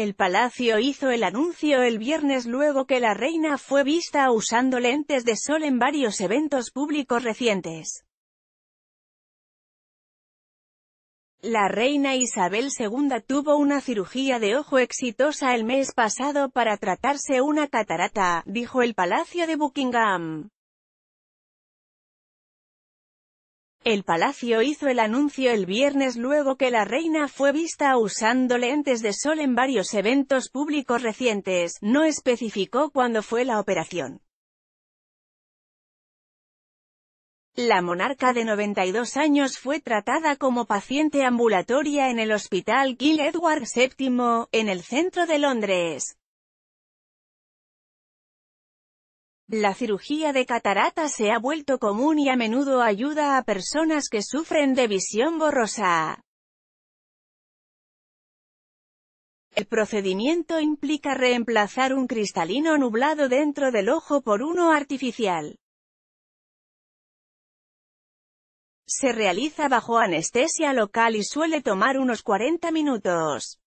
El palacio hizo el anuncio el viernes luego que la reina fue vista usando lentes de sol en varios eventos públicos recientes. La reina Isabel II tuvo una cirugía de ojo exitosa el mes pasado para tratarse una catarata, dijo el Palacio de Buckingham. El palacio hizo el anuncio el viernes luego que la reina fue vista usando lentes de sol en varios eventos públicos recientes, no especificó cuándo fue la operación. La monarca de 92 años fue tratada como paciente ambulatoria en el Hospital King Edward VII, en el centro de Londres. La cirugía de catarata se ha vuelto común y a menudo ayuda a personas que sufren de visión borrosa. El procedimiento implica reemplazar un cristalino nublado dentro del ojo por uno artificial. Se realiza bajo anestesia local y suele tomar unos 40 minutos.